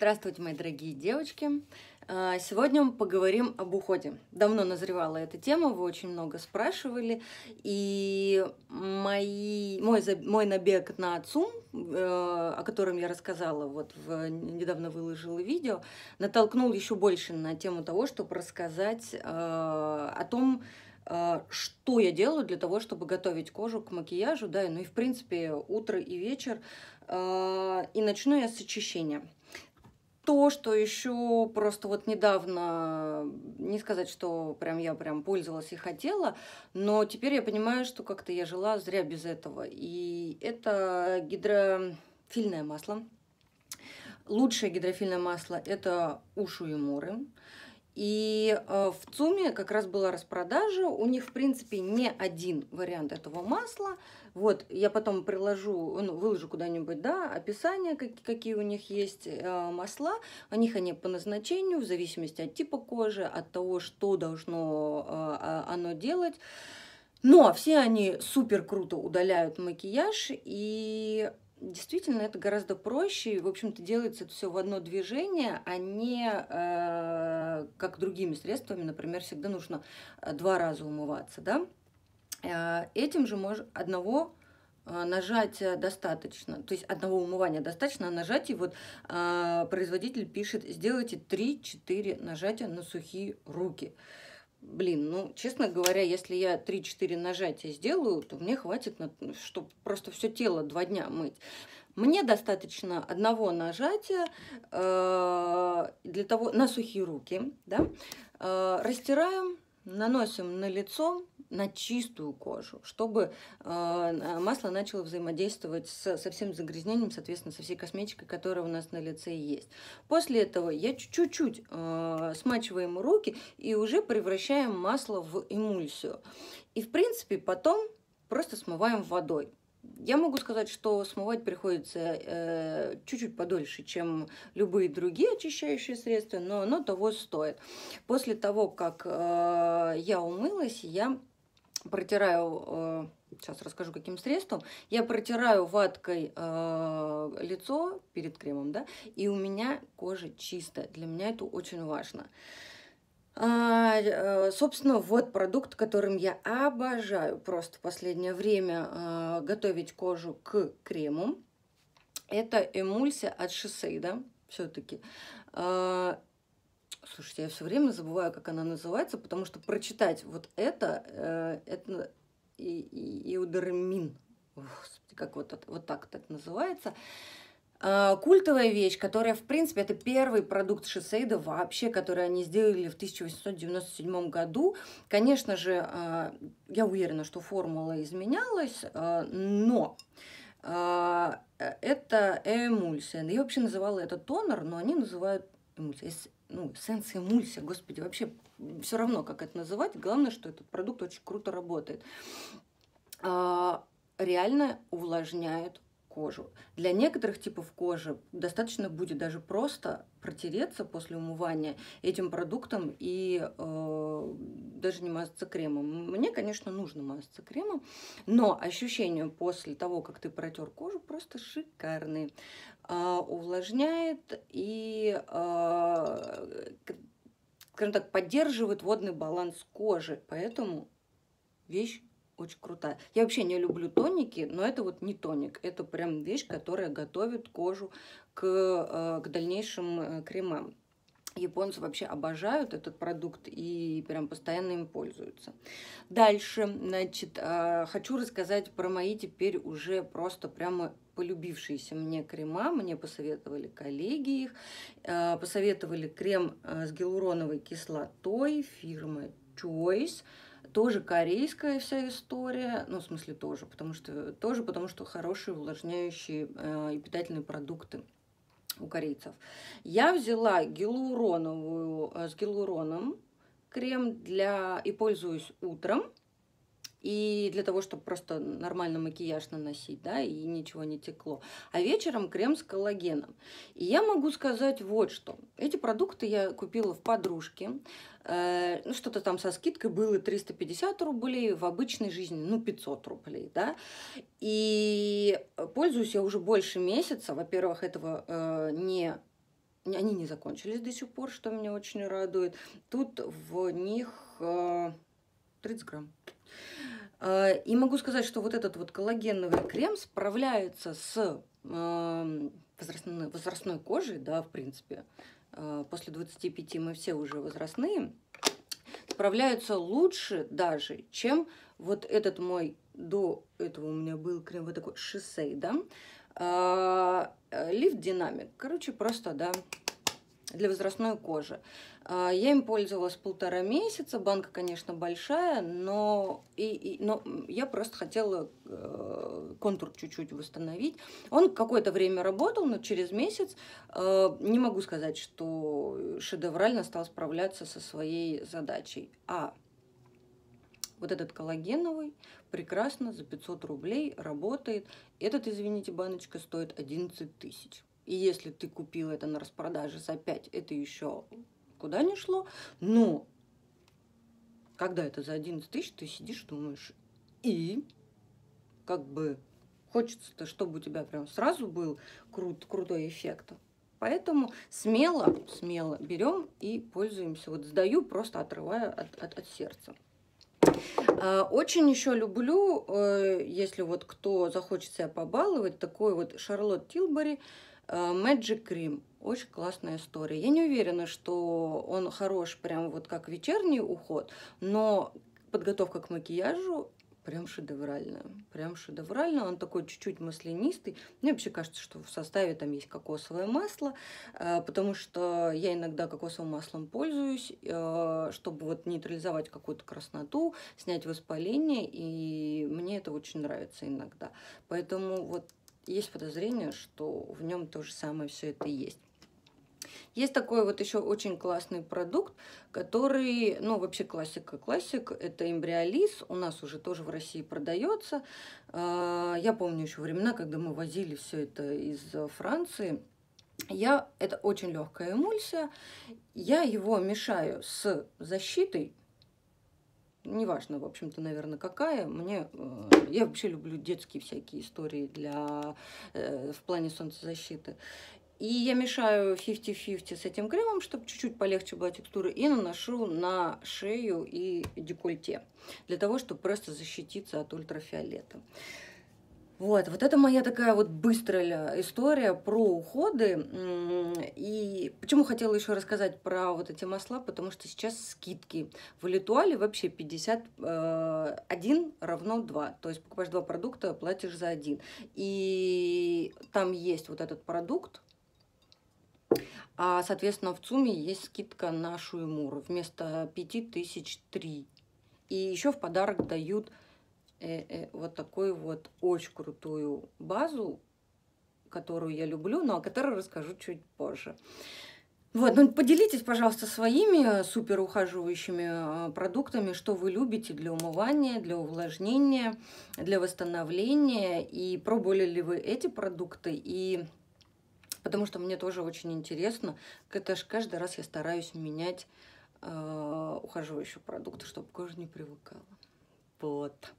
Здравствуйте, мои дорогие девочки! А, сегодня мы поговорим об уходе. Давно назревала эта тема, вы очень много спрашивали, и мои, мой, мой набег на ЦУМ, э, о котором я рассказала, вот в, недавно выложила видео, натолкнул еще больше на тему того, чтобы рассказать э, о том, э, что я делаю для того, чтобы готовить кожу к макияжу, да, ну и в принципе утро и вечер, и начну я с очищения то, что еще просто вот недавно, не сказать, что прям я прям пользовалась и хотела, но теперь я понимаю, что как-то я жила зря без этого. И это гидрофильное масло. Лучшее гидрофильное масло – это ушу и моры. И э, в ЦУМе как раз была распродажа. У них, в принципе, не один вариант этого масла. Вот, я потом приложу, ну, выложу куда-нибудь, да, описание, какие у них есть э, масла. У них они по назначению, в зависимости от типа кожи, от того, что должно э, а, оно делать. Но все они супер круто удаляют макияж и действительно это гораздо проще. И, в общем-то, делается это все в одно движение, а не э, как другими средствами. Например, всегда нужно э, два раза умываться. Да? Э, этим же мож... одного э, нажатия достаточно, то есть одного умывания достаточно, а нажатий вот э, производитель пишет, сделайте 3-4 нажатия на сухие руки. Э, Блин, ну, честно говоря, если я 3-4 нажатия сделаю, то мне хватит, на, ну, чтобы просто все тело два дня мыть. Мне достаточно одного нажатия э, для того, на сухие руки, да, э, растираем, наносим на лицо, на чистую кожу, чтобы э, масло начало взаимодействовать с, со всем загрязнением, соответственно, со всей косметикой, которая у нас на лице есть. После этого я чуть-чуть э, смачиваем руки и уже превращаем масло в эмульсию. И, в принципе, потом просто смываем водой. Я могу сказать, что смывать приходится э, чуть-чуть подольше, чем любые другие очищающие средства, но оно того стоит. После того, как э, я умылась, я протираю, сейчас э, расскажу каким средством, я протираю ваткой э, лицо перед кремом, да, и у меня кожа чистая. Для меня это очень важно. А, э, собственно, вот продукт, которым я обожаю просто в последнее время готовить кожу к крему. Это эмульсия от Шисейда все-таки. Слушайте, я все время забываю, как она называется, потому что прочитать вот это, э, это иудермин. Господи, как вот, это, вот так это называется. Э, культовая вещь, которая, в принципе, это первый продукт Шисейда вообще, который они сделали в 1897 году. Конечно же, э, я уверена, что формула изменялась, а, э, но это эмульсия. Я вообще называла это тонер, но они называют эмульсия. Ну, сенс эмульсия, господи, вообще все равно, как это называть. Главное, что этот продукт очень круто работает. А, реально увлажняет кожу. Для некоторых типов кожи достаточно будет даже просто протереться после умывания этим продуктом и э, даже не мазаться кремом. Мне, конечно, нужно мазаться кремом, но ощущения после того, как ты протер кожу, просто шикарные. Э, увлажняет и э, скажем так, поддерживает водный баланс кожи. Поэтому вещь очень крутая. Я вообще не люблю тоники, но это вот не тоник. Это прям вещь, которая готовит кожу к, э, к дальнейшим э, кремам. Японцы вообще обожают этот продукт и прям постоянно им пользуются. Дальше, значит, э, хочу рассказать про мои теперь уже просто прямо полюбившиеся мне крема. Мне посоветовали коллеги их. Посоветовали крем с гиалуроновой кислотой фирмы Choice. Тоже корейская вся история, ну, в смысле тоже, потому что, тоже потому что хорошие увлажняющие э, и питательные продукты у корейцев. Я взяла гиалуроновую э, с гиалуроном крем для и пользуюсь утром и для того, чтобы просто нормально макияж наносить, да, и ничего не текло. А вечером крем с коллагеном. И я могу сказать вот что. Эти продукты я купила в подружке. Э, ну, что-то там со скидкой было 350 рублей, в обычной жизни, ну, 500 рублей, да. И пользуюсь я уже больше месяца. Во-первых, этого э, не они не закончились до сих пор, что меня очень радует. Тут в них э, 30 грамм. Э, и могу сказать, что вот этот вот коллагеновый крем справляется с эм, возрастной, возрастной кожей, да, в принципе. Э, после 25 мы все уже возрастные. Справляются лучше даже, чем вот этот мой, до этого у меня был крем вот такой шоссей, да, э, Лифт Динамик. Короче, просто, да, для возрастной кожи. А, я им пользовалась полтора месяца, банка, конечно, большая, но, и, и, но я просто хотела э, контур чуть-чуть восстановить. Он какое-то время работал, но через месяц э, не могу сказать, что шедеврально стал справляться со своей задачей. А вот этот коллагеновый прекрасно за 500 рублей работает. Этот, извините, баночка стоит 11 тысяч. И если ты купил это на распродаже за 5, это еще куда не шло. Но когда это за 11 тысяч, ты сидишь, думаешь, и как бы хочется-то, чтобы у тебя прям сразу был крут, крутой эффект. Поэтому смело, смело берем и пользуемся. Вот сдаю, просто отрывая от, от, от сердца. А, очень еще люблю, э, если вот кто захочет себя побаловать, такой вот Шарлотт Тилбери – Э, Magic Cream. Очень классная история. Я не уверена, что он хорош прям вот как вечерний уход, но подготовка к макияжу прям шедевральная, Прям шедевральная. Он такой чуть-чуть маслянистый. Мне вообще кажется, что в составе там есть кокосовое масло, э, потому что я иногда кокосовым маслом пользуюсь, э, чтобы вот нейтрализовать какую-то красноту, снять воспаление, и мне это очень нравится иногда. Поэтому вот есть подозрение, что в нем то же самое все это есть. Есть такой вот еще очень классный продукт, который, ну, вообще классика классик, это эмбриолиз, у нас уже тоже в России продается. А, я помню еще времена, когда мы возили все это из Франции, я, это очень легкая эмульсия, я его мешаю с защитой, неважно, в общем-то, наверное, какая. Мне, э, я вообще люблю детские всякие истории для, э, в плане солнцезащиты. И я мешаю 50-50 с этим кремом, чтобы чуть-чуть полегче была текстура, и наношу на шею и декольте, для того, чтобы просто защититься от ультрафиолета. Вот, вот это моя такая вот быстрая история про уходы. И почему хотела еще рассказать про вот эти масла, потому что сейчас скидки. В Литуале вообще 51 э, равно 2. То есть покупаешь два продукта, платишь за один. И там есть вот этот продукт, а, соответственно, в ЦУМе есть скидка на Шуемур вместо 5000 3. И еще в подарок дают Э, э, вот такую вот очень крутую базу, которую я люблю, но о которой расскажу чуть позже. Вот, ну поделитесь, пожалуйста, своими супер ухаживающими э, продуктами, что вы любите для умывания, для увлажнения, для восстановления, и пробовали ли вы эти продукты, и потому что мне тоже очень интересно, это же каждый раз я стараюсь менять э, ухаживающие продукты, чтобы кожа не привыкала. Вот.